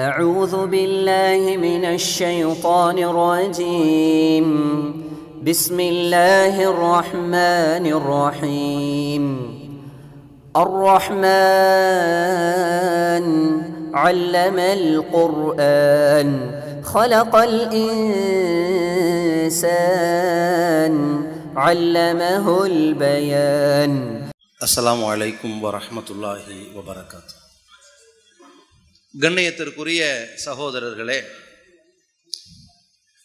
أعوذ بالله من الشيطان الرجيم بسم الله الرحمن الرحيم الرحمن علم القرآن خلق الإنسان علمه البيان السلام عليكم ورحمة الله وبركاته கண்ணியத்திற்குரிய சகோதரர்களே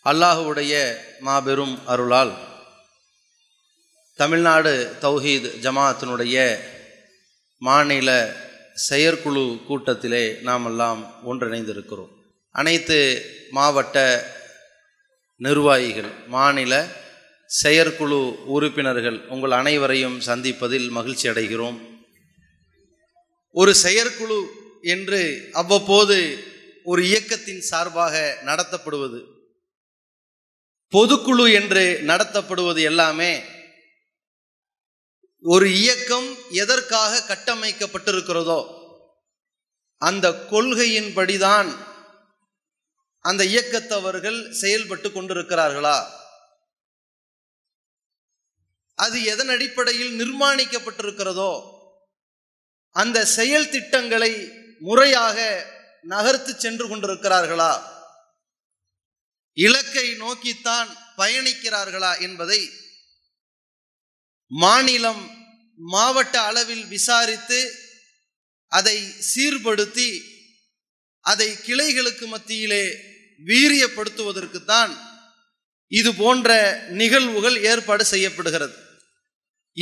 அல்லாஹுடைய மாபெரும் அருளால் தமிழ்நாடு தௌஹீத் ஜமாத்தினுடைய மாநில செயற்குழு கூட்டத்திலே நாம் எல்லாம் ஒன்றிணைந்திருக்கிறோம் அனைத்து மாவட்ட நிர்வாகிகள் மாநில செயற்குழு உறுப்பினர்கள் உங்கள் அனைவரையும் சந்திப்பதில் மகிழ்ச்சி அடைகிறோம் ஒரு செயற்குழு என்று அவ்வப்போது ஒரு இயக்கத்தின் சார்பாக நடத்தப்படுவது பொதுக்குழு என்று நடத்தப்படுவது எல்லாமே ஒரு இயக்கம் எதற்காக கட்டமைக்கப்பட்டிருக்கிறதோ அந்த கொள்கையின்படிதான் அந்த இயக்கத்தவர்கள் செயல்பட்டு கொண்டிருக்கிறார்களா அது எதன் அடிப்படையில் நிர்மாணிக்கப்பட்டிருக்கிறதோ அந்த செயல் திட்டங்களை முறையாக நகர்த்து சென்று கொண்டிருக்கிறார்களா இலக்கை நோக்கித்தான் பயணிக்கிறார்களா என்பதை மாநிலம் மாவட்ட அளவில் விசாரித்து அதை சீர்படுத்தி அதை கிளைகளுக்கு மத்தியிலே வீரியப்படுத்துவதற்குத்தான் இது போன்ற நிகழ்வுகள் ஏற்பாடு செய்யப்படுகிறது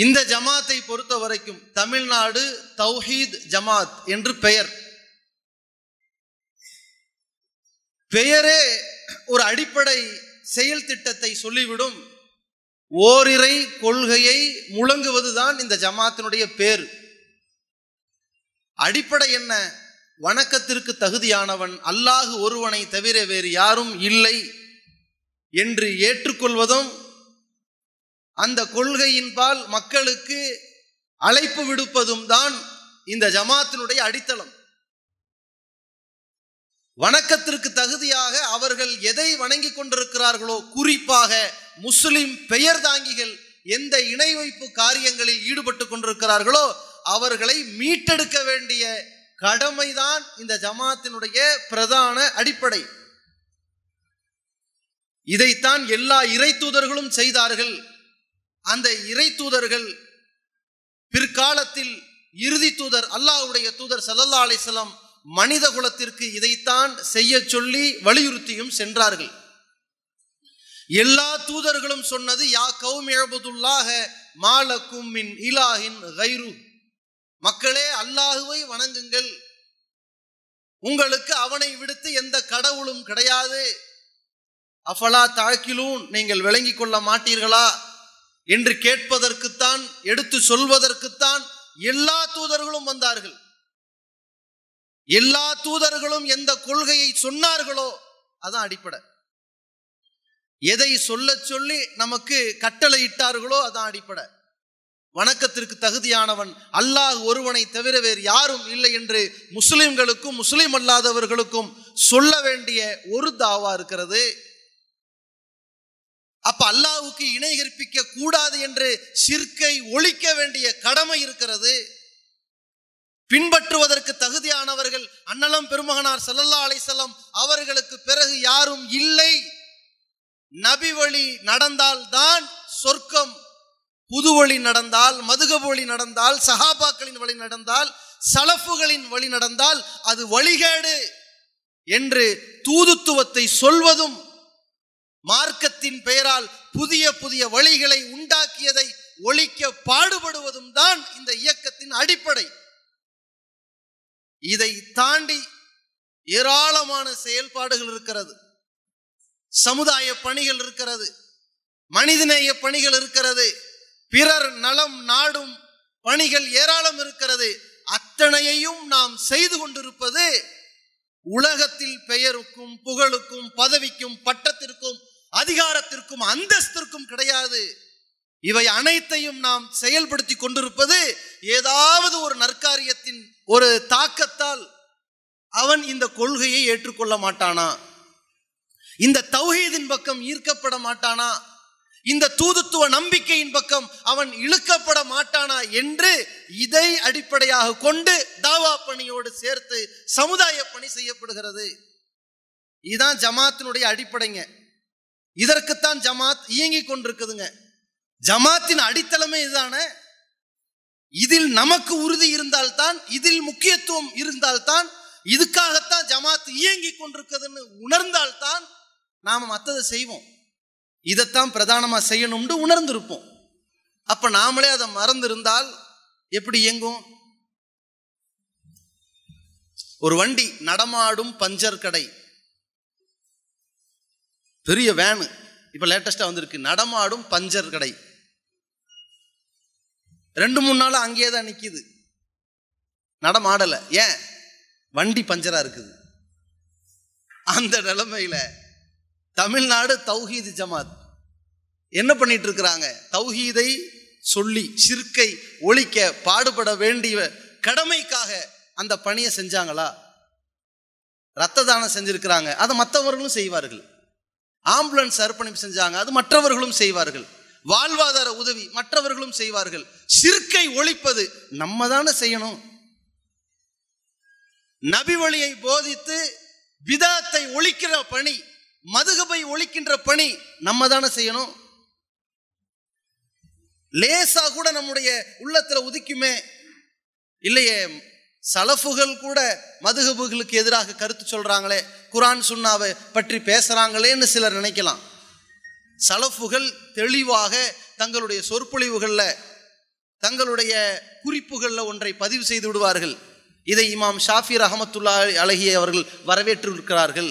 இந்த ஜமாத்தை பொறுத்த வரைக்கும் தமிழ்நாடு தௌஹீத் ஜமாத் என்று பெயர் பெயரே ஒரு அடிப்படை செயல் திட்டத்தை சொல்லிவிடும் ஓரிரை கொள்கையை முழங்குவதுதான் இந்த ஜமாத்தினுடைய பேர் அடிப்படை என்ன வணக்கத்திற்கு தகுதியானவன் அல்லாஹு ஒருவனை தவிர வேறு யாரும் இல்லை என்று ஏற்றுக்கொள்வதும் அந்த கொள்கையின்பால் மக்களுக்கு அழைப்பு விடுப்பதும் தான் இந்த ஜமாத்தினுடைய அடித்தளம் வணக்கத்திற்கு தகுதியாக அவர்கள் எதை வணங்கி கொண்டிருக்கிறார்களோ குறிப்பாக முஸ்லிம் பெயர் தாங்கிகள் எந்த இணை வைப்பு காரியங்களில் ஈடுபட்டு கொண்டிருக்கிறார்களோ அவர்களை மீட்டெடுக்க வேண்டிய கடமைதான் இந்த ஜமாத்தினுடைய பிரதான அடிப்படை இதைத்தான் எல்லா இறை தூதர்களும் செய்தார்கள் அந்த இறை தூதர்கள் பிற்காலத்தில் இறுதி தூதர் அல்லாஹுடைய தூதர் சல்லல்லா அலிஸ்லாம் மனித குலத்திற்கு இதைத்தான் செய்ய சொல்லி வலியுறுத்தியும் சென்றார்கள் எல்லா தூதர்களும் சொன்னது யா கவும் எழுபதுள்ளாக மாலக்கும் மின் இலாஹின் கைரு மக்களே அல்லாஹுவை வணங்குங்கள் உங்களுக்கு அவனை விடுத்து எந்த கடவுளும் கிடையாது அஃபலா தாக்கிலும் நீங்கள் விளங்கி கொள்ள மாட்டீர்களா என்று கேட்பதற்குத்தான் எடுத்து சொல்வதற்குத்தான் எல்லா தூதர்களும் வந்தார்கள் எல்லா தூதர்களும் எந்த கொள்கையை சொன்னார்களோ அதான் அடிப்படை எதை சொல்ல சொல்லி நமக்கு கட்டளை இட்டார்களோ அதான் அடிப்படை வணக்கத்திற்கு தகுதியானவன் அல்லாஹ் ஒருவனை தவிர வேறு யாரும் இல்லை என்று முஸ்லிம்களுக்கும் முஸ்லிம் அல்லாதவர்களுக்கும் சொல்ல வேண்டிய ஒரு தாவா இருக்கிறது அப்ப அல்லாஹுக்கு இணை கற்பிக்க கூடாது என்று சிற்கை ஒழிக்க வேண்டிய கடமை இருக்கிறது பின்பற்றுவதற்கு தகுதியானவர்கள் அண்ணலம் பெருமகனார் செல்லல்லா அலைசல்லம் அவர்களுக்கு பிறகு யாரும் இல்லை நபி வழி நடந்தால் தான் சொர்க்கம் புது வழி நடந்தால் மதுக வழி நடந்தால் சஹாபாக்களின் வழி நடந்தால் சலப்புகளின் வழி நடந்தால் அது வழிகேடு என்று தூதுத்துவத்தை சொல்வதும் மார்க்கத்தின் பெயரால் புதிய புதிய வழிகளை உண்டாக்கியதை ஒழிக்க பாடுபடுவதும் தான் இந்த இயக்கத்தின் அடிப்படை இதை தாண்டி ஏராளமான செயல்பாடுகள் இருக்கிறது சமுதாய பணிகள் இருக்கிறது மனிதநேய பணிகள் இருக்கிறது பிறர் நலம் நாடும் பணிகள் ஏராளம் இருக்கிறது அத்தனையையும் நாம் செய்து கொண்டிருப்பது உலகத்தில் பெயருக்கும் புகழுக்கும் பதவிக்கும் பட்டத்திற்கும் அதிகாரத்திற்கும் அந்தஸ்திற்கும் கிடையாது இவை அனைத்தையும் நாம் செயல்படுத்தி கொண்டிருப்பது ஏதாவது ஒரு நற்காரியத்தின் ஒரு தாக்கத்தால் அவன் இந்த கொள்கையை ஏற்றுக்கொள்ள மாட்டானா இந்த தௌஹீதின் பக்கம் ஈர்க்கப்பட மாட்டானா இந்த தூதுத்துவ நம்பிக்கையின் பக்கம் அவன் இழுக்கப்பட மாட்டானா என்று இதை அடிப்படையாக கொண்டு தாவா பணியோடு சேர்த்து சமுதாய பணி செய்யப்படுகிறது இதுதான் ஜமாத்தினுடைய அடிப்படைங்க இதற்குத்தான் ஜமாத் இயங்கி கொண்டிருக்குதுங்க ஜமாத்தின் அடித்தளமே இதுதான இதில் நமக்கு உறுதி இருந்தால்தான் இதில் முக்கியத்துவம் இருந்தால்தான் இதுக்காகத்தான் ஜமாத் இயங்கி கொண்டிருக்குதுன்னு உணர்ந்தால்தான் நாம் மற்றதை செய்வோம் இதைத்தான் பிரதானமாக செய்யணும்னு உணர்ந்திருப்போம் அப்போ நாமளே அதை மறந்து இருந்தால் எப்படி இயங்கும் ஒரு வண்டி நடமாடும் பஞ்சர் கடை பெரிய வேனு இப்போ லேட்டஸ்டா வந்திருக்கு நடமாடும் பஞ்சர் கடை ரெண்டு மூணு நாள் அங்கேயே தான் நிற்கிது நடமாடலை ஏன் வண்டி பஞ்சராக இருக்குது அந்த நிலைமையில் தமிழ்நாடு தௌஹீது ஜமாத் என்ன பண்ணிட்டு இருக்கிறாங்க தௌஹீதை சொல்லி சிற்கை ஒழிக்க பாடுபட வேண்டிய கடமைக்காக அந்த பணியை செஞ்சாங்களா ரத்த தானம் செஞ்சிருக்கிறாங்க அதை மற்றவர்களும் செய்வார்கள் ஆம்புலன்ஸ் அர்ப்பணிப்பு செஞ்சாங்க அது மற்றவர்களும் செய்வார்கள் வாழ்வாதார உதவி மற்றவர்களும் செய்வார்கள் சிற்கை ஒழிப்பது நம்ம தானே செய்யணும் நபி வழியை போதித்து விதாத்தை ஒழிக்கிற பணி மதுகபை ஒழிக்கின்ற பணி நம்ம தானே செய்யணும் லேசா கூட நம்முடைய உள்ளத்துல உதிக்குமே இல்லையே சலஃபுகள் கூட மதுகபுகளுக்கு எதிராக கருத்து சொல்றாங்களே குரான் சுண்ணாவை பற்றி பேசுறாங்களேன்னு சிலர் நினைக்கலாம் சலஃபுகள் தெளிவாக தங்களுடைய சொற்பொழிவுகளில் தங்களுடைய குறிப்புகளில் ஒன்றை பதிவு செய்து விடுவார்கள் இதை இமாம் ஷாஃபி அகமத்துல்லா அழகிய அவர்கள் வரவேற்று இருக்கிறார்கள்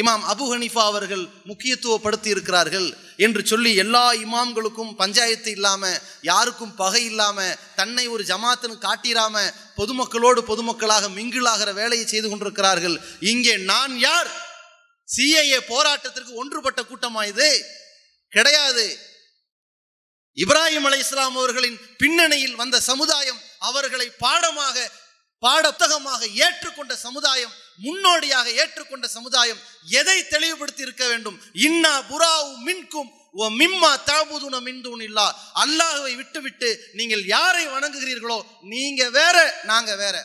இமாம் அபு ஹனிஃபா அவர்கள் முக்கியத்துவப்படுத்தி இருக்கிறார்கள் என்று சொல்லி எல்லா இமாம்களுக்கும் பஞ்சாயத்து இல்லாமல் யாருக்கும் பகை இல்லாமல் தன்னை ஒரு ஜமாத்துன்னு காட்டிராம பொதுமக்களோடு பொதுமக்களாக மிங்கிளாகிற வேலையை செய்து கொண்டிருக்கிறார்கள் இங்கே நான் யார் சிஏஏ போராட்டத்திற்கு ஒன்றுபட்ட கூட்டமா இது கிடையாது இப்ராஹிம் அலை இஸ்லாம் அவர்களின் பின்னணியில் வந்த சமுதாயம் அவர்களை பாடமாக பாடத்தகமாக ஏற்றுக்கொண்ட சமுதாயம் முன்னோடியாக ஏற்றுக்கொண்ட சமுதாயம் எதை தெளிவுபடுத்தி இருக்க வேண்டும் இன்னா புராவு மின்கும் ஓ மிம்மா தாபுதுன மின்தூன் இல்லா அல்லாஹுவை விட்டுவிட்டு நீங்கள் யாரை வணங்குகிறீர்களோ நீங்க வேற நாங்க வேற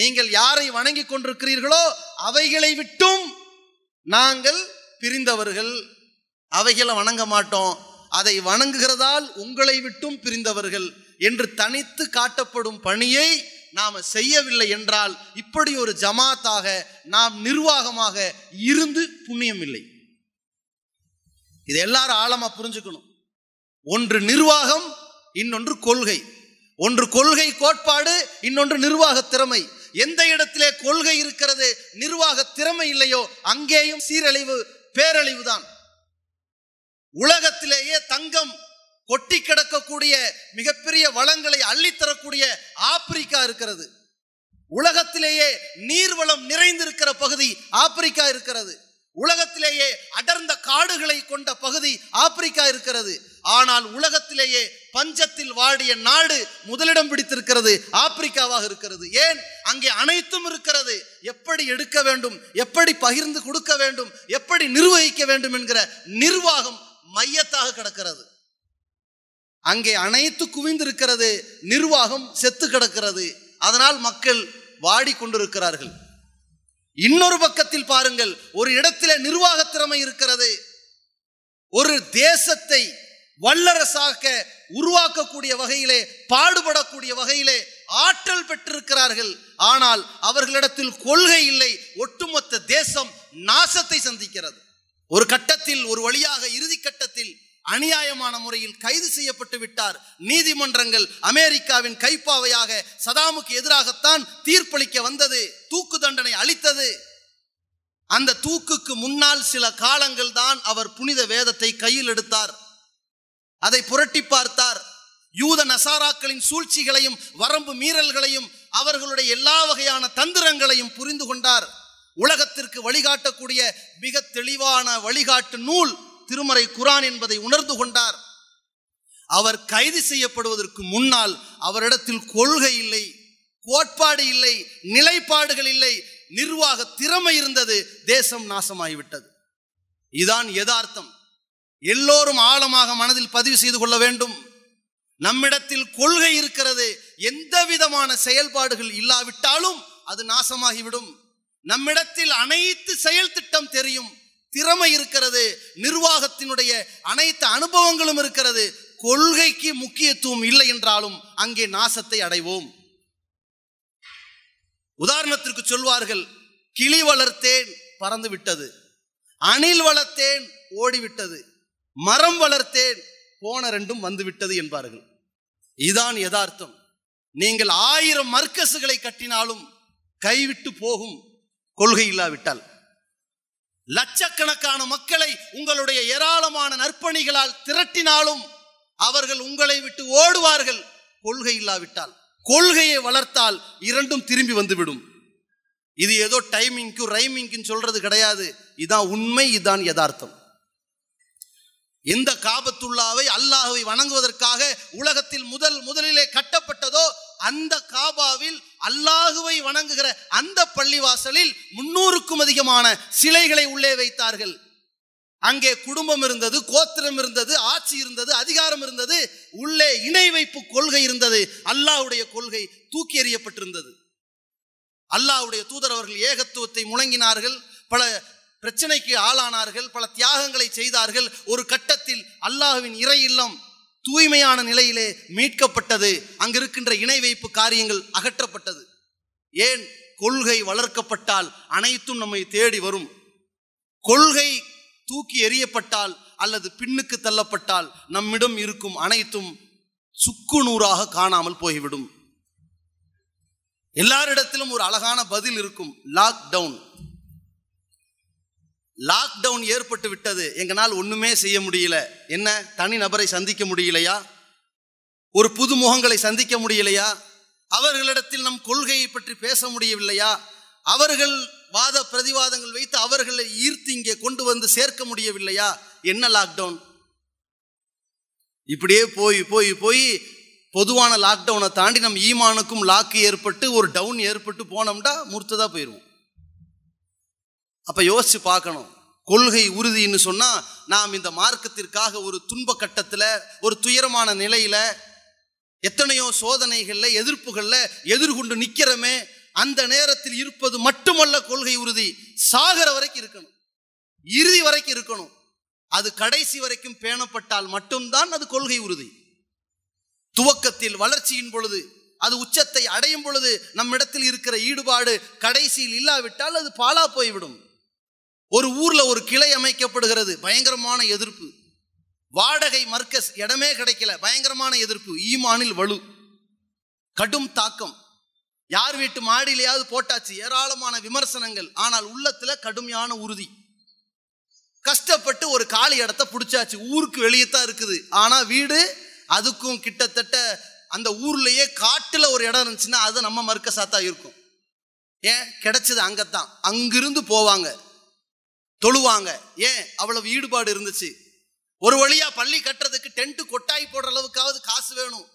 நீங்கள் யாரை வணங்கி கொண்டிருக்கிறீர்களோ அவைகளை விட்டும் நாங்கள் பிரிந்தவர்கள் அவைகளை வணங்க மாட்டோம் அதை வணங்குகிறதால் உங்களை விட்டும் பிரிந்தவர்கள் என்று தனித்து காட்டப்படும் பணியை நாம் செய்யவில்லை என்றால் இப்படி ஒரு ஜமாத்தாக நாம் நிர்வாகமாக இருந்து புண்ணியம் இல்லை இது எல்லாரும் ஆழமா புரிஞ்சுக்கணும் ஒன்று நிர்வாகம் இன்னொன்று கொள்கை ஒன்று கொள்கை கோட்பாடு இன்னொன்று நிர்வாக திறமை எந்த இடத்திலே கொள்கை இருக்கிறது நிர்வாக திறமை இல்லையோ அங்கேயும் சீரழிவு பேரழிவு தான் உலகத்திலேயே தங்கம் கொட்டி கிடக்கக்கூடிய மிகப்பெரிய வளங்களை அள்ளித்தரக்கூடிய ஆப்பிரிக்கா இருக்கிறது உலகத்திலேயே நீர்வளம் நிறைந்திருக்கிற பகுதி ஆப்பிரிக்கா இருக்கிறது உலகத்திலேயே அடர்ந்த காடுகளை கொண்ட பகுதி ஆப்பிரிக்கா இருக்கிறது ஆனால் உலகத்திலேயே பஞ்சத்தில் வாடிய நாடு முதலிடம் பிடித்திருக்கிறது ஆப்பிரிக்காவாக இருக்கிறது ஏன் அங்கே அனைத்தும் இருக்கிறது எப்படி எடுக்க வேண்டும் எப்படி பகிர்ந்து கொடுக்க வேண்டும் எப்படி நிர்வகிக்க வேண்டும் என்கிற நிர்வாகம் மையத்தாக கிடக்கிறது அங்கே அனைத்து குவிந்திருக்கிறது நிர்வாகம் செத்து கிடக்கிறது அதனால் மக்கள் வாடிக்கொண்டிருக்கிறார்கள் இன்னொரு பக்கத்தில் பாருங்கள் ஒரு இடத்தில் நிர்வாக திறமை இருக்கிறது ஒரு தேசத்தை வல்லரசாக உருவாக்கக்கூடிய வகையிலே பாடுபடக்கூடிய வகையிலே ஆற்றல் பெற்றிருக்கிறார்கள் ஆனால் அவர்களிடத்தில் கொள்கை இல்லை ஒட்டுமொத்த தேசம் நாசத்தை சந்திக்கிறது ஒரு கட்டத்தில் ஒரு வழியாக இறுதி கட்டத்தில் அநியாயமான முறையில் கைது செய்யப்பட்டு விட்டார் நீதிமன்றங்கள் அமெரிக்காவின் கைப்பாவையாக சதாமுக்கு எதிராகத்தான் தீர்ப்பளிக்க வந்தது தூக்கு தண்டனை அளித்தது அந்த தூக்குக்கு முன்னால் சில காலங்கள் தான் அவர் புனித வேதத்தை கையில் எடுத்தார் அதை புரட்டி பார்த்தார் யூத நசாராக்களின் சூழ்ச்சிகளையும் வரம்பு மீறல்களையும் அவர்களுடைய எல்லா வகையான தந்திரங்களையும் புரிந்து கொண்டார் உலகத்திற்கு வழிகாட்டக்கூடிய மிக தெளிவான வழிகாட்டு நூல் திருமறை குரான் என்பதை உணர்ந்து கொண்டார் அவர் கைது செய்யப்படுவதற்கு முன்னால் அவரிடத்தில் கொள்கை இல்லை கோட்பாடு இல்லை நிலைப்பாடுகள் இல்லை நிர்வாக திறமை இருந்தது தேசம் நாசமாகிவிட்டது இதான் யதார்த்தம் எல்லோரும் ஆழமாக மனதில் பதிவு செய்து கொள்ள வேண்டும் நம்மிடத்தில் கொள்கை இருக்கிறது எந்த விதமான செயல்பாடுகள் இல்லாவிட்டாலும் அது நாசமாகிவிடும் நம்மிடத்தில் அனைத்து செயல் திட்டம் தெரியும் திறமை இருக்கிறது நிர்வாகத்தினுடைய அனைத்து அனுபவங்களும் இருக்கிறது கொள்கைக்கு முக்கியத்துவம் இல்லை என்றாலும் அங்கே நாசத்தை அடைவோம் உதாரணத்திற்கு சொல்வார்கள் கிளி வளர்த்தேன் பறந்து விட்டது அணில் வளர்த்தேன் ஓடிவிட்டது மரம் வளர்த்தேன் போன ரெண்டும் வந்துவிட்டது என்பார்கள் இதான் யதார்த்தம் நீங்கள் ஆயிரம் மர்க்கசுகளை கட்டினாலும் கைவிட்டு போகும் கொள்கை இல்லாவிட்டால் லட்சக்கணக்கான மக்களை உங்களுடைய ஏராளமான நற்பணிகளால் திரட்டினாலும் அவர்கள் உங்களை விட்டு ஓடுவார்கள் கொள்கை இல்லாவிட்டால் கொள்கையை வளர்த்தால் இரண்டும் திரும்பி வந்துவிடும் இது ஏதோ டைமிங்க்கும் ரைமிங்க்கும் சொல்றது கிடையாது இதான் உண்மை இதுதான் யதார்த்தம் எந்த காபத்துள்ளாவை அல்லாஹை வணங்குவதற்காக உலகத்தில் முதல் முதலிலே கட்டப்பட்டதோ அந்த காபாவில் அல்லாஹுவை வணங்குகிற அந்த பள்ளிவாசலில் முன்னூறுக்கும் அதிகமான சிலைகளை உள்ளே வைத்தார்கள் அங்கே குடும்பம் இருந்தது கோத்திரம் இருந்தது ஆட்சி இருந்தது அதிகாரம் இருந்தது உள்ளே இணை வைப்பு கொள்கை இருந்தது அல்லாஹுடைய கொள்கை தூக்கி எறியப்பட்டிருந்தது அல்லாவுடைய தூதர் அவர்கள் ஏகத்துவத்தை முழங்கினார்கள் பல பிரச்சனைக்கு ஆளானார்கள் பல தியாகங்களை செய்தார்கள் ஒரு கட்டத்தில் அல்லாஹுவின் இறை இல்லம் தூய்மையான நிலையிலே மீட்கப்பட்டது அங்கிருக்கின்ற இணை வைப்பு காரியங்கள் அகற்றப்பட்டது ஏன் கொள்கை வளர்க்கப்பட்டால் அனைத்தும் நம்மை தேடி வரும் கொள்கை தூக்கி எறியப்பட்டால் அல்லது பின்னுக்கு தள்ளப்பட்டால் நம்மிடம் இருக்கும் அனைத்தும் சுக்கு நூறாக காணாமல் போய்விடும் எல்லாரிடத்திலும் ஒரு அழகான பதில் இருக்கும் லாக்டவுன் லாக்டவுன் ஏற்பட்டு விட்டது எங்களால் ஒன்றுமே செய்ய முடியல என்ன தனி நபரை சந்திக்க முடியலையா ஒரு புது முகங்களை சந்திக்க முடியலையா அவர்களிடத்தில் நம் கொள்கையை பற்றி பேச முடியவில்லையா அவர்கள் வாத பிரதிவாதங்கள் வைத்து அவர்களை ஈர்த்து இங்கே கொண்டு வந்து சேர்க்க முடியவில்லையா என்ன லாக்டவுன் இப்படியே போய் போய் போய் பொதுவான லாக்டவுனை தாண்டி நம் ஈமானுக்கும் லாக்கு ஏற்பட்டு ஒரு டவுன் ஏற்பட்டு போனோம்னா முர்த்ததாக போயிடுவோம் அப்போ யோசித்து பார்க்கணும் கொள்கை உறுதின்னு சொன்னால் நாம் இந்த மார்க்கத்திற்காக ஒரு துன்ப கட்டத்தில் ஒரு துயரமான நிலையில் எத்தனையோ சோதனைகளில் எதிர்ப்புகளில் எதிர்கொண்டு நிற்கிறோமே அந்த நேரத்தில் இருப்பது மட்டுமல்ல கொள்கை உறுதி சாகர வரைக்கும் இருக்கணும் இறுதி வரைக்கும் இருக்கணும் அது கடைசி வரைக்கும் பேணப்பட்டால் மட்டும்தான் அது கொள்கை உறுதி துவக்கத்தில் வளர்ச்சியின் பொழுது அது உச்சத்தை அடையும் பொழுது நம்மிடத்தில் இருக்கிற ஈடுபாடு கடைசியில் இல்லாவிட்டால் அது பாலா போய்விடும் ஒரு ஊர்ல ஒரு கிளை அமைக்கப்படுகிறது பயங்கரமான எதிர்ப்பு வாடகை மர்க்கஸ் இடமே கிடைக்கல பயங்கரமான எதிர்ப்பு ஈமானில் வலு கடும் தாக்கம் யார் வீட்டு மாடியிலேயாவது போட்டாச்சு ஏராளமான விமர்சனங்கள் ஆனால் உள்ளத்துல கடுமையான உறுதி கஷ்டப்பட்டு ஒரு காலி இடத்த பிடிச்சாச்சு ஊருக்கு வெளியே தான் இருக்குது ஆனா வீடு அதுக்கும் கிட்டத்தட்ட அந்த ஊர்லயே காட்டுல ஒரு இடம் இருந்துச்சுன்னா அது நம்ம மர்க்கசாத்தா இருக்கும் ஏன் கிடைச்சது அங்கத்தான் அங்கிருந்து போவாங்க தொழுவாங்க ஏன் அவ்வளவு ஈடுபாடு இருந்துச்சு ஒரு வழியா பள்ளி கட்டுறதுக்கு டென்ட் கொட்டாய் போடுற அளவுக்காவது காசு வேணும்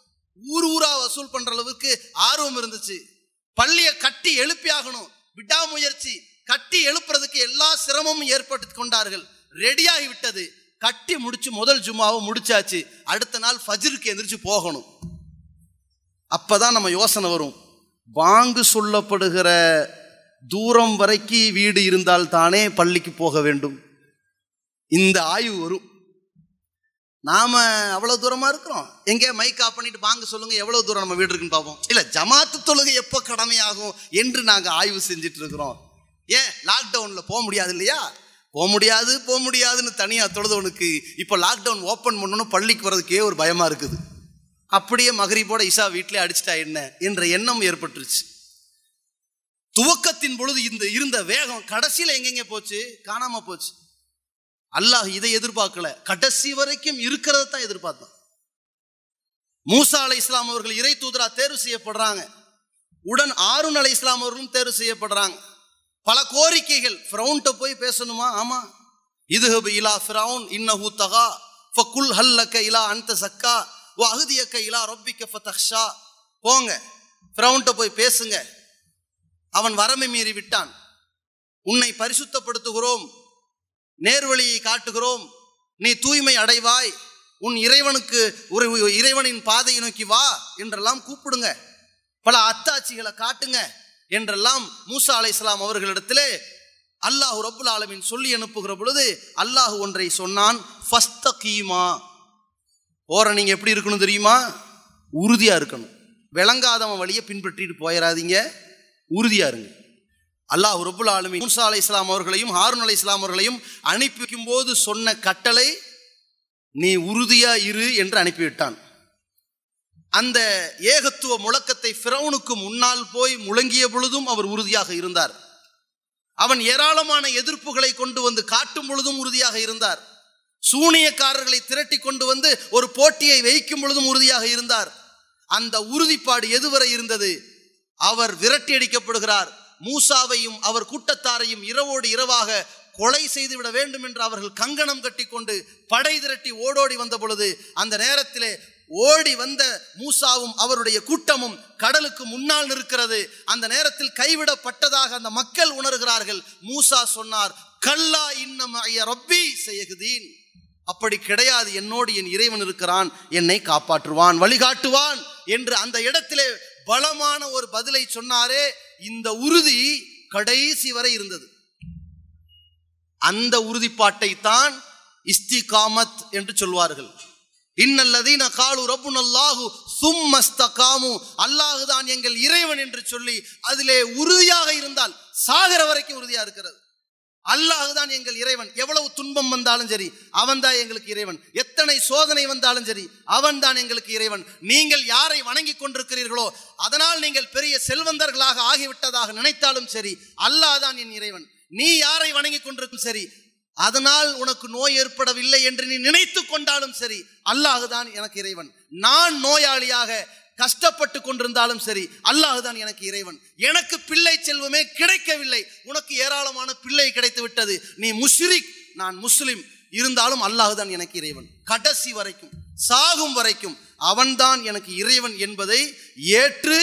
ஊர் ஊரா வசூல் பண்ற அளவுக்கு ஆர்வம் இருந்துச்சு பள்ளியை கட்டி எழுப்பி ஆகணும் விடாமுயற்சி கட்டி எழுப்புறதுக்கு எல்லா சிரமமும் ஏற்பட்டு கொண்டார்கள் ரெடியாகி விட்டது கட்டி முடிச்சு முதல் ஜும்மாவை முடிச்சாச்சு அடுத்த நாள் ஃபஜிருக்கு எந்திரிச்சு போகணும் அப்பதான் நம்ம யோசனை வரும் வாங்கு சொல்லப்படுகிற தூரம் வரைக்கு வீடு இருந்தால் தானே பள்ளிக்கு போக வேண்டும் இந்த ஆய்வு வரும் நாம் அவ்வளோ தூரமாக இருக்கிறோம் எங்கே மைக் ஆஃப் பண்ணிட்டு வாங்க சொல்லுங்கள் எவ்வளோ தூரம் நம்ம வீடு இருக்குன்னு பார்ப்போம் இல்லை ஜமாத்து தொழுகை எப்போ கடமையாகும் என்று நாங்கள் ஆய்வு செஞ்சுட்டு இருக்கிறோம் ஏன் லாக்டவுனில் போக முடியாது இல்லையா போக முடியாது போக முடியாதுன்னு தனியாக தொழுதவனுக்கு இப்போ லாக்டவுன் ஓப்பன் பண்ணணும் பள்ளிக்கு வர்றதுக்கே ஒரு பயமாக இருக்குது அப்படியே மகரிப்போட இசா வீட்டிலே அடிச்சிட்டா என்ன என்ற எண்ணம் ஏற்பட்டுருச்சு துவக்கத்தின் பொழுது இந்த இருந்த வேகம் கடைசியில் எங்கெங்க போச்சு காணாம போச்சு அல்லாஹ் இதை எதிர்பார்க்கல கடைசி வரைக்கும் இருக்கிறத தான் எதிர்பார்த்தோம் மூசா அலை இஸ்லாம் அவர்கள் இறை தூதரா தேர்வு செய்யப்படுறாங்க உடன் ஆருண் அலை இஸ்லாம் அவர்களும் தேர்வு செய்யப்படுறாங்க பல கோரிக்கைகள் ஃப்ரௌன்ட்ட போய் பேசணுமா ஆமா இது இலா ஃப்ரௌன் இன்னஹு தகா ஃபகுல் ஹல்லக்க இலா அந்த சக்கா வ அஹதியக்க இலா ரொப்பிக்க ஃபதக்ஷா போங்க ஃப்ரௌன்ட்ட போய் பேசுங்க அவன் வரமை மீறி விட்டான் உன்னை பரிசுத்தப்படுத்துகிறோம் நேர்வழியை காட்டுகிறோம் நீ தூய்மை அடைவாய் உன் இறைவனுக்கு ஒரு இறைவனின் பாதையை நோக்கி வா என்றெல்லாம் கூப்பிடுங்க பல அத்தாட்சிகளை காட்டுங்க என்றெல்லாம் மூசா அலை இஸ்லாம் அவர்களிடத்திலே அல்லாஹு ரபுல் ஆலமின் சொல்லி அனுப்புகிற பொழுது அல்லாஹு ஒன்றை சொன்னான் ஃபஸ்த கீமா ஓர நீங்கள் எப்படி இருக்கணும் தெரியுமா உறுதியாக இருக்கணும் விளங்காதவன் வழியை பின்பற்றிட்டு போயிடாதீங்க உறுதியாக இருங்க அல்லாஹ் ரபுல் ஆலமின் மூசா அலி இஸ்லாம் அவர்களையும் ஹாரூன் அலை இஸ்லாம் அவர்களையும் அனுப்பி போது சொன்ன கட்டளை நீ உறுதியா இரு என்று அனுப்பிவிட்டான் அந்த ஏகத்துவ முழக்கத்தை ஃபிரௌனுக்கு முன்னால் போய் முழங்கிய பொழுதும் அவர் உறுதியாக இருந்தார் அவன் ஏராளமான எதிர்ப்புகளை கொண்டு வந்து காட்டும் பொழுதும் உறுதியாக இருந்தார் சூனியக்காரர்களை திரட்டி கொண்டு வந்து ஒரு போட்டியை வைக்கும் பொழுதும் உறுதியாக இருந்தார் அந்த உறுதிப்பாடு எதுவரை இருந்தது அவர் விரட்டி அடிக்கப்படுகிறார் மூசாவையும் அவர் கூட்டத்தாரையும் இரவோடு இரவாக கொலை செய்துவிட வேண்டும் என்று அவர்கள் கங்கணம் கட்டி கொண்டு படை திரட்டி ஓடோடி வந்த பொழுது அந்த நேரத்திலே ஓடி வந்த மூசாவும் அவருடைய கூட்டமும் கடலுக்கு முன்னால் நிற்கிறது அந்த நேரத்தில் கைவிடப்பட்டதாக அந்த மக்கள் உணர்கிறார்கள் மூசா சொன்னார் கல்லா இன்னம் ரப்பி அப்படி கிடையாது என்னோடு என் இறைவன் இருக்கிறான் என்னை காப்பாற்றுவான் வழிகாட்டுவான் என்று அந்த இடத்திலே பலமான ஒரு பதிலை சொன்னாரே இந்த உறுதி கடைசி வரை இருந்தது அந்த உறுதிப்பாட்டை தான் இஸ்திகாமத் என்று சொல்வார்கள் இன்னல்லதீன காலு ரப்பு நல்லாஹு சும்மஸ்தகாமு அல்லாஹுதான் எங்கள் இறைவன் என்று சொல்லி அதிலே உறுதியாக இருந்தால் சாகர வரைக்கும் உறுதியாக இருக்கிறது அல்லாஹு தான் எங்கள் இறைவன் எவ்வளவு துன்பம் வந்தாலும் சரி அவன் தான் எங்களுக்கு இறைவன் எத்தனை சோதனை வந்தாலும் சரி அவன் தான் எங்களுக்கு இறைவன் நீங்கள் யாரை வணங்கி கொண்டிருக்கிறீர்களோ அதனால் நீங்கள் பெரிய செல்வந்தர்களாக ஆகிவிட்டதாக நினைத்தாலும் சரி அல்லாஹ் தான் என் இறைவன் நீ யாரை வணங்கி கொண்டிருக்கும் சரி அதனால் உனக்கு நோய் ஏற்படவில்லை என்று நீ நினைத்து கொண்டாலும் சரி அல்லாஹுதான் எனக்கு இறைவன் நான் நோயாளியாக கஷ்டப்பட்டு கொண்டிருந்தாலும் சரி அல்லாஹுதான் எனக்கு இறைவன் எனக்கு பிள்ளை செல்வமே கிடைக்கவில்லை உனக்கு ஏராளமான பிள்ளை கிடைத்து விட்டது நீ முஸ்ரிக் நான் முஸ்லிம் இருந்தாலும் அல்லாஹுதான் எனக்கு இறைவன் கடைசி வரைக்கும் சாகும் வரைக்கும் அவன்தான் எனக்கு இறைவன் என்பதை ஏற்று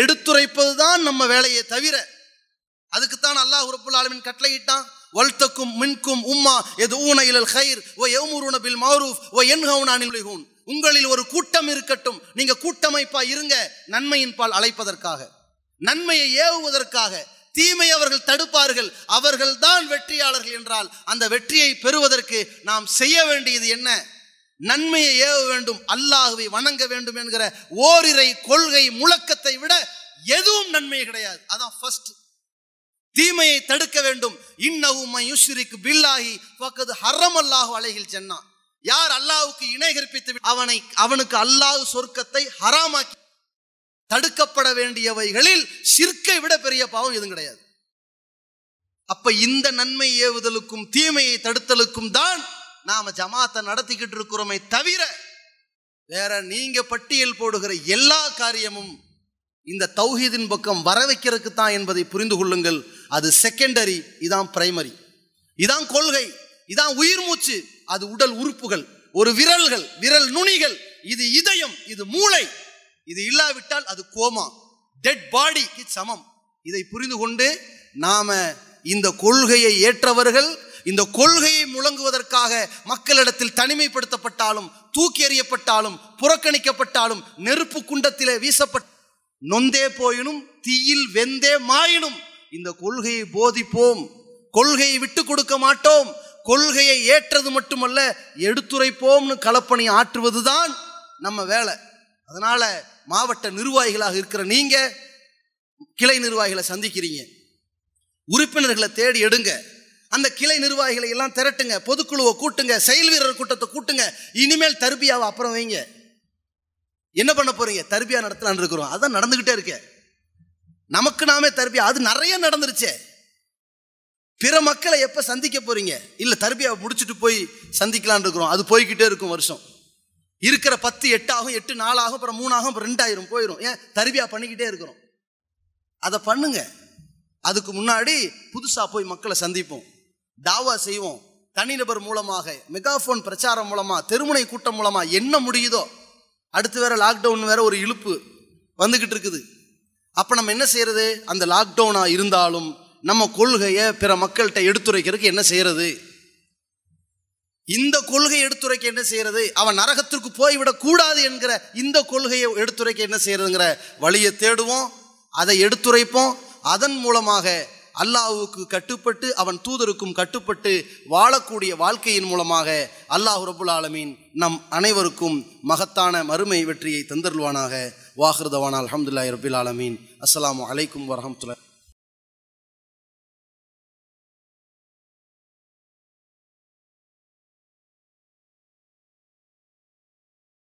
எடுத்துரைப்பது தான் நம்ம வேலையை தவிர அதுக்குத்தான் அல்லாஹ் உறுப்புள்ள ஆளுமின் கட்டளையிட்டான் வல்தக்கும் மின்கும் உம்மா எது ஊன இலல் ஹைர் ஓ எவ்முருன பில் மாரூஃப் ஓ என் ஹவுனானில் ஹூன் உங்களில் ஒரு கூட்டம் இருக்கட்டும் நீங்க கூட்டமைப்பா இருங்க நன்மையின் பால் அழைப்பதற்காக நன்மையை ஏவுவதற்காக தீமை அவர்கள் தடுப்பார்கள் அவர்கள்தான் வெற்றியாளர்கள் என்றால் அந்த வெற்றியை பெறுவதற்கு நாம் செய்ய வேண்டியது என்ன நன்மையை ஏவ வேண்டும் அல்லாஹுவை வணங்க வேண்டும் என்கிற ஓரிரை கொள்கை முழக்கத்தை விட எதுவும் நன்மை கிடையாது அதான் ஃபர்ஸ்ட் தீமையை தடுக்க வேண்டும் இன்னவும் பில்லாகி பக்கது ஹரம் அல்லாஹு அலைகில் சென்னான் யார் அல்லாவுக்கு இணை கற்பித்து அவனை அவனுக்கு அல்லாஹ் சொர்க்கத்தை ஹராமாக்கி தடுக்கப்பட வேண்டியவைகளில் சிற்கை விட பெரிய பாவம் எதுவும் கிடையாது அப்ப இந்த நன்மை ஏவுதலுக்கும் தீமையை தடுத்தலுக்கும் தான் நாம ஜமாத்தை நடத்திக்கிட்டு இருக்கிறோமே தவிர வேற நீங்க பட்டியல் போடுகிற எல்லா காரியமும் இந்த தௌஹீதின் பக்கம் வர வைக்கிறதுக்கு தான் என்பதை புரிந்து கொள்ளுங்கள் அது செகண்டரி இதான் பிரைமரி இதான் கொள்கை இதான் உயிர் மூச்சு அது உடல் உறுப்புகள் ஒரு விரல்கள் விரல் நுனிகள் இது இதயம் இது மூளை இது இல்லாவிட்டால் அது கோமா டெட் பாடிக்கு சமம் இதை புரிந்து கொண்டு நாம இந்த கொள்கையை ஏற்றவர்கள் இந்த கொள்கையை முழங்குவதற்காக மக்களிடத்தில் தனிமைப்படுத்தப்பட்டாலும் தூக்கி எறியப்பட்டாலும் புறக்கணிக்கப்பட்டாலும் நெருப்பு குண்டத்திலே வீசப்பட்ட நொந்தே போயினும் தீயில் வெந்தே மாயினும் இந்த கொள்கையை போதிப்போம் கொள்கையை விட்டு கொடுக்க மாட்டோம் கொள்கையை ஏற்றது மட்டுமல்ல எடுத்துரைப்போம்னு கலப்பணி ஆற்றுவது தான் நம்ம வேலை அதனால மாவட்ட நிர்வாகிகளாக இருக்கிற நீங்க கிளை நிர்வாகிகளை சந்திக்கிறீங்க உறுப்பினர்களை தேடி எடுங்க அந்த கிளை நிர்வாகிகளை எல்லாம் திரட்டுங்க பொதுக்குழுவை கூட்டுங்க செயல் வீரர் கூட்டத்தை கூட்டுங்க இனிமேல் தர்பியாவை அப்புறம் வைங்க என்ன பண்ண போறீங்க தர்பியா நடத்தலான் இருக்கிறோம் அதான் நடந்துகிட்டே இருக்க நமக்கு நாமே தர்பியா அது நிறைய நடந்துருச்சே பிற மக்களை எப்போ சந்திக்க போறீங்க இல்லை தர்பியாவை முடிச்சுட்டு போய் சந்திக்கலான் இருக்கிறோம் அது போய்கிட்டே இருக்கும் வருஷம் இருக்கிற பத்து எட்டாகும் எட்டு நாலாகும் அப்புறம் மூணாகும் அப்புறம் ரெண்டாயிரம் போயிடும் ஏன் தர்பியா பண்ணிக்கிட்டே இருக்கிறோம் அதை பண்ணுங்க அதுக்கு முன்னாடி புதுசாக போய் மக்களை சந்திப்போம் தாவா செய்வோம் தனிநபர் மூலமாக மெகாஃபோன் பிரச்சாரம் மூலமாக தெருமுனை கூட்டம் மூலமாக என்ன முடியுதோ அடுத்து வேற லாக்டவுன் வேற ஒரு இழுப்பு வந்துக்கிட்டு இருக்குது அப்போ நம்ம என்ன செய்யறது அந்த லாக்டவுனாக இருந்தாலும் நம்ம கொள்கையை பிற மக்கள்கிட்ட எடுத்துரைக்கிறதுக்கு என்ன செய்கிறது இந்த கொள்கை எடுத்துரைக்க என்ன செய்கிறது அவன் நரகத்திற்கு போய்விடக்கூடாது என்கிற இந்த கொள்கையை எடுத்துரைக்க என்ன செய்யறதுங்கிற வழியை தேடுவோம் அதை எடுத்துரைப்போம் அதன் மூலமாக அல்லாஹுக்கு கட்டுப்பட்டு அவன் தூதருக்கும் கட்டுப்பட்டு வாழக்கூடிய வாழ்க்கையின் மூலமாக அல்லாஹ் ரபுல் ஆலமீன் நம் அனைவருக்கும் மகத்தான மறுமை வெற்றியை தந்தருள்வானாக வாகிருதவான் அலமதுல்லாய் ரபுல் ஆலமீன் அஸ்லாம் வலைக்கும் வரமத்துல